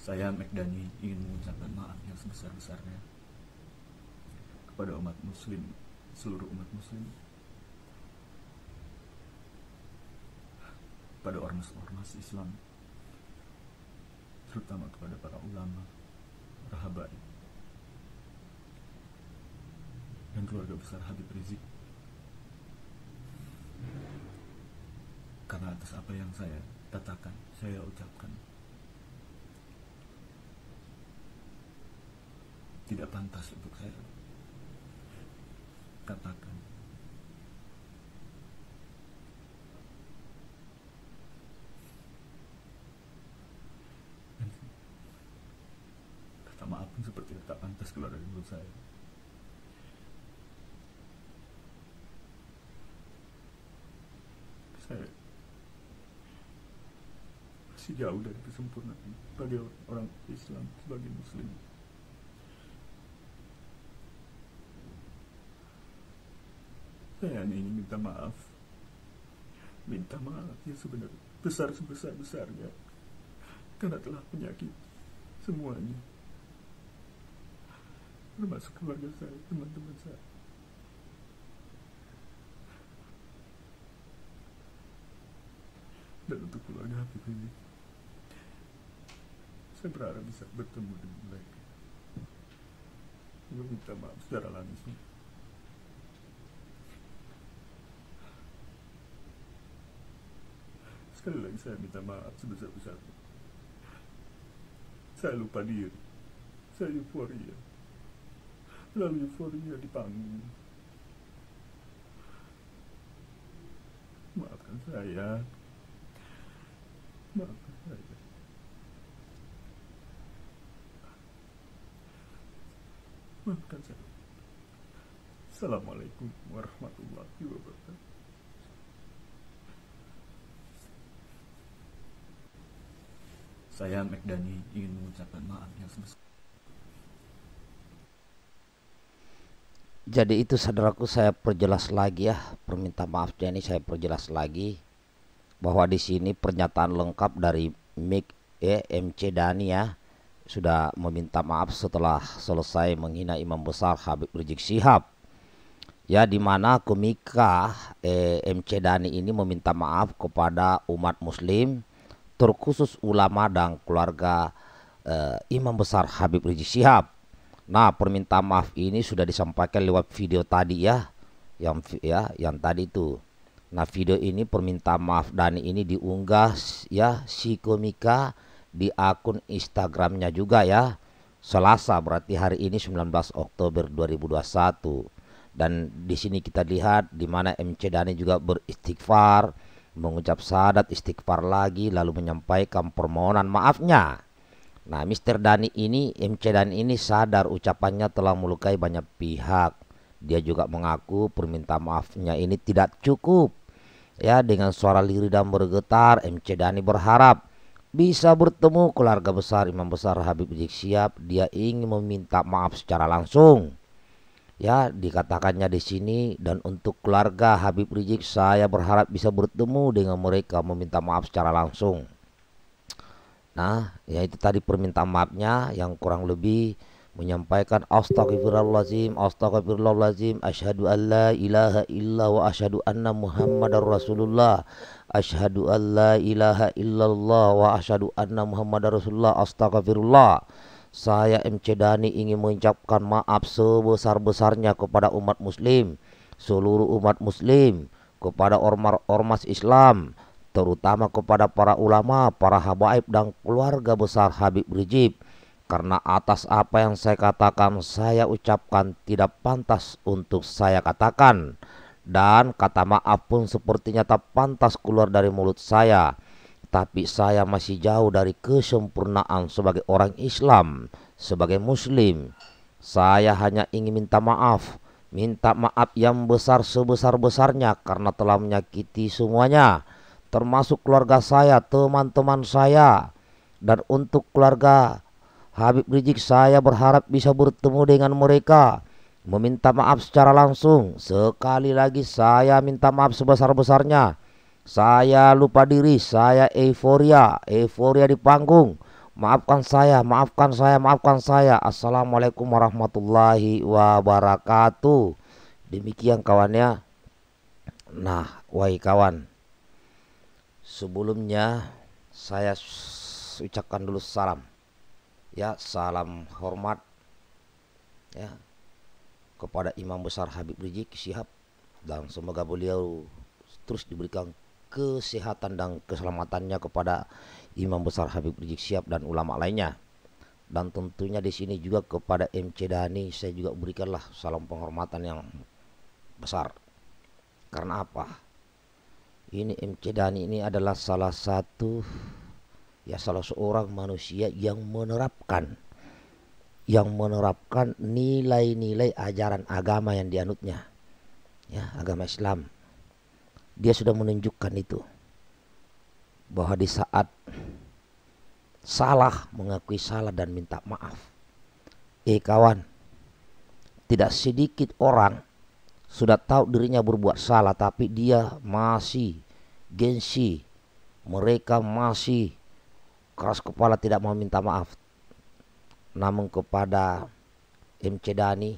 Saya Mekdani ingin mengucapkan maaf yang sebesar-besarnya kepada umat muslim, seluruh umat muslim, kepada ormas-ormas Islam, terutama kepada para ulama, rahabai, dan keluarga besar Habib Rizik. Karena atas apa yang saya katakan, saya ucapkan tidak pantas untuk saya katakan. Kata maaf pun seperti tak pantas keluar dari mulut saya. Saya masih jauh dari kesempurnaan bagi orang Islam, sebagai Muslim. saya hanya ingin minta maaf minta maaf ya sebenarnya besar sebesar besarnya karena telah penyakit semuanya termasuk keluarga saya teman-teman saya dan untuk keluarga Habib ini saya berharap bisa bertemu dengan mereka. Saya minta maaf secara langsung. Sekali lagi saya minta maaf sebesar-besarnya. Saya lupa diri. Saya euforia. Lalu euforia di panggung. Maafkan saya. Maafkan saya. Maafkan saya. Assalamualaikum warahmatullahi wabarakatuh. Saya McDani ingin mengucapkan maaf yang sebesar. Jadi itu saudaraku saya perjelas lagi ya permintaan maaf ini saya perjelas lagi bahwa di sini pernyataan lengkap dari Mick eh, MC Dani ya sudah meminta maaf setelah selesai menghina Imam Besar Habib Rizik Sihab ya di mana komika eh, MC Dani ini meminta maaf kepada umat muslim terkhusus ulama dan keluarga uh, Imam Besar Habib Rizik Syihab. Nah, permintaan maaf ini sudah disampaikan lewat video tadi ya, yang ya, yang tadi itu. Nah, video ini permintaan maaf Dani ini diunggah ya si komika di akun Instagramnya juga ya. Selasa berarti hari ini 19 Oktober 2021. Dan di sini kita lihat di mana MC Dani juga beristighfar mengucap sadat istighfar lagi lalu menyampaikan permohonan maafnya. Nah, Mr. Dani ini, MC Dani ini sadar ucapannya telah melukai banyak pihak. Dia juga mengaku perminta maafnya ini tidak cukup. Ya, dengan suara lirih dan bergetar, MC Dani berharap bisa bertemu keluarga besar Imam Besar Habib Rizik Siap. Dia ingin meminta maaf secara langsung ya dikatakannya di sini dan untuk keluarga Habib Rizik saya berharap bisa bertemu dengan mereka meminta maaf secara langsung. Nah, ya itu tadi permintaan maafnya yang kurang lebih menyampaikan Astaghfirullahalazim, Astaghfirullahalazim, asyhadu an ilaha illa wa asyhadu anna muhammadar rasulullah asyhadu an ilaha illallah wa asyhadu anna muhammadar rasulullah astagfirullah saya MC Dani ingin mengucapkan maaf sebesar-besarnya kepada umat muslim, seluruh umat muslim, kepada ormas-ormas Islam, terutama kepada para ulama, para habaib dan keluarga besar Habib Rizieq, Karena atas apa yang saya katakan, saya ucapkan tidak pantas untuk saya katakan. Dan kata maaf pun sepertinya tak pantas keluar dari mulut saya tapi saya masih jauh dari kesempurnaan sebagai orang Islam, sebagai Muslim. Saya hanya ingin minta maaf, minta maaf yang besar sebesar-besarnya karena telah menyakiti semuanya, termasuk keluarga saya, teman-teman saya, dan untuk keluarga Habib Rizik saya berharap bisa bertemu dengan mereka meminta maaf secara langsung sekali lagi saya minta maaf sebesar-besarnya saya lupa diri, saya euforia, euforia di panggung. Maafkan saya, maafkan saya, maafkan saya. Assalamualaikum warahmatullahi wabarakatuh. Demikian kawannya. Nah, wahai kawan. Sebelumnya saya ucapkan dulu salam. Ya, salam hormat ya kepada Imam Besar Habib Rizik Syihab dan semoga beliau terus diberikan kesehatan dan keselamatannya kepada Imam Besar Habib Rizik Siap dan ulama lainnya. Dan tentunya di sini juga kepada MC Dani saya juga berikanlah salam penghormatan yang besar. Karena apa? Ini MC Dani ini adalah salah satu ya salah seorang manusia yang menerapkan yang menerapkan nilai-nilai ajaran agama yang dianutnya ya agama Islam dia sudah menunjukkan itu bahwa di saat salah mengakui salah dan minta maaf eh kawan tidak sedikit orang sudah tahu dirinya berbuat salah tapi dia masih gengsi mereka masih keras kepala tidak mau minta maaf namun kepada MC Dani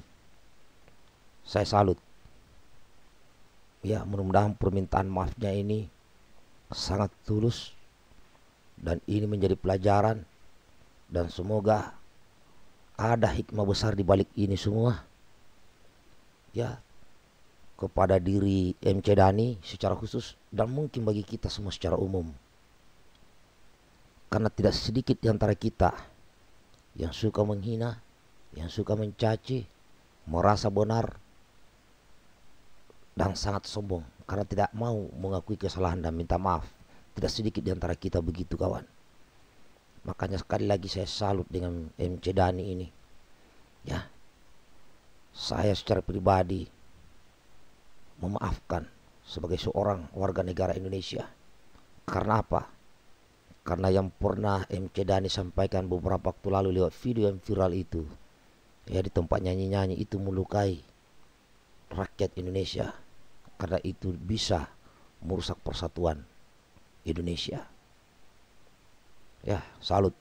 saya salut ya mudah-mudahan permintaan maafnya ini sangat tulus dan ini menjadi pelajaran dan semoga ada hikmah besar di balik ini semua ya kepada diri MC Dani secara khusus dan mungkin bagi kita semua secara umum karena tidak sedikit di antara kita yang suka menghina, yang suka mencaci, merasa benar, dan sangat sombong karena tidak mau mengakui kesalahan dan minta maaf. Tidak sedikit di antara kita begitu kawan. Makanya sekali lagi saya salut dengan MC Dani ini. Ya. Saya secara pribadi memaafkan sebagai seorang warga negara Indonesia. Karena apa? Karena yang pernah MC Dani sampaikan beberapa waktu lalu lewat video yang viral itu. Ya di tempat nyanyi-nyanyi itu melukai rakyat Indonesia karena itu bisa merusak persatuan Indonesia. Ya, salut.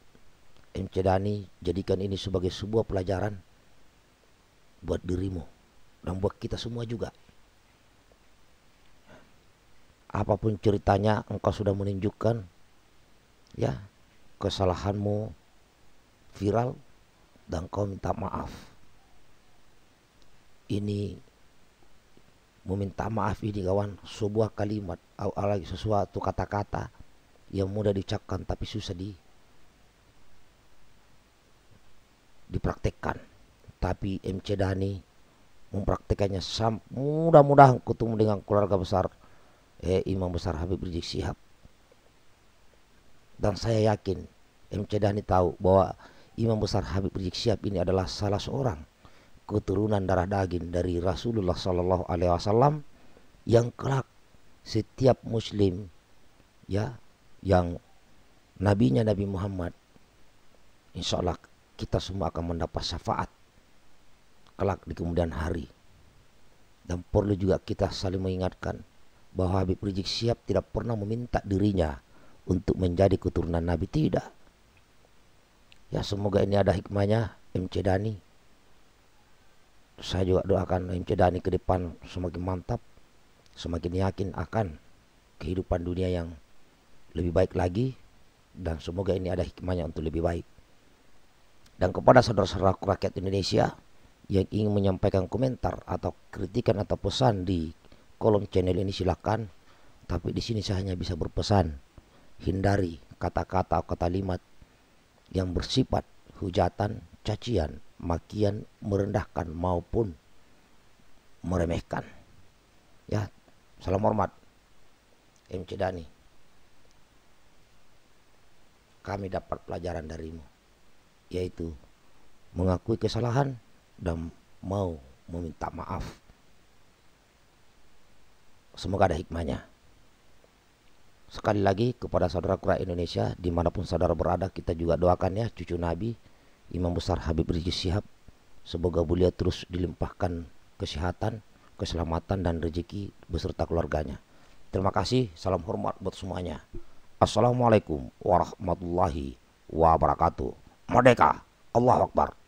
MC Dani, jadikan ini sebagai sebuah pelajaran buat dirimu dan buat kita semua juga. Apapun ceritanya, engkau sudah menunjukkan ya kesalahanmu viral dan kau minta maaf. Ini meminta maaf ini kawan sebuah kalimat atau lagi sesuatu kata-kata yang mudah diucapkan tapi susah di dipraktekkan tapi MC Dani mempraktekannya mudah-mudahan ketemu dengan keluarga besar eh, Imam Besar Habib Rizik Sihab dan saya yakin MC Dani tahu bahwa Imam Besar Habib Rizik Sihab ini adalah salah seorang keturunan darah daging dari Rasulullah Sallallahu Alaihi Wasallam yang kelak setiap Muslim ya yang nabinya Nabi Muhammad insya Allah kita semua akan mendapat syafaat kelak di kemudian hari dan perlu juga kita saling mengingatkan bahwa Habib Rizik Siap tidak pernah meminta dirinya untuk menjadi keturunan Nabi tidak. Ya semoga ini ada hikmahnya MC Dani saya juga doakan MC ke depan semakin mantap, semakin yakin akan kehidupan dunia yang lebih baik lagi dan semoga ini ada hikmahnya untuk lebih baik. Dan kepada saudara saudara rakyat Indonesia yang ingin menyampaikan komentar atau kritikan atau pesan di kolom channel ini silakan, tapi di sini saya hanya bisa berpesan hindari kata-kata atau kata kalimat yang bersifat hujatan, cacian makian, merendahkan maupun meremehkan. Ya, salam hormat. MC Dani. Kami dapat pelajaran darimu, yaitu mengakui kesalahan dan mau meminta maaf. Semoga ada hikmahnya. Sekali lagi kepada saudara kura Indonesia dimanapun saudara berada kita juga doakan ya cucu Nabi Imam Besar Habib Rizik Sihab semoga beliau terus dilimpahkan kesehatan, keselamatan dan rezeki beserta keluarganya. Terima kasih, salam hormat buat semuanya. Assalamualaikum warahmatullahi wabarakatuh. Merdeka, Allah Akbar.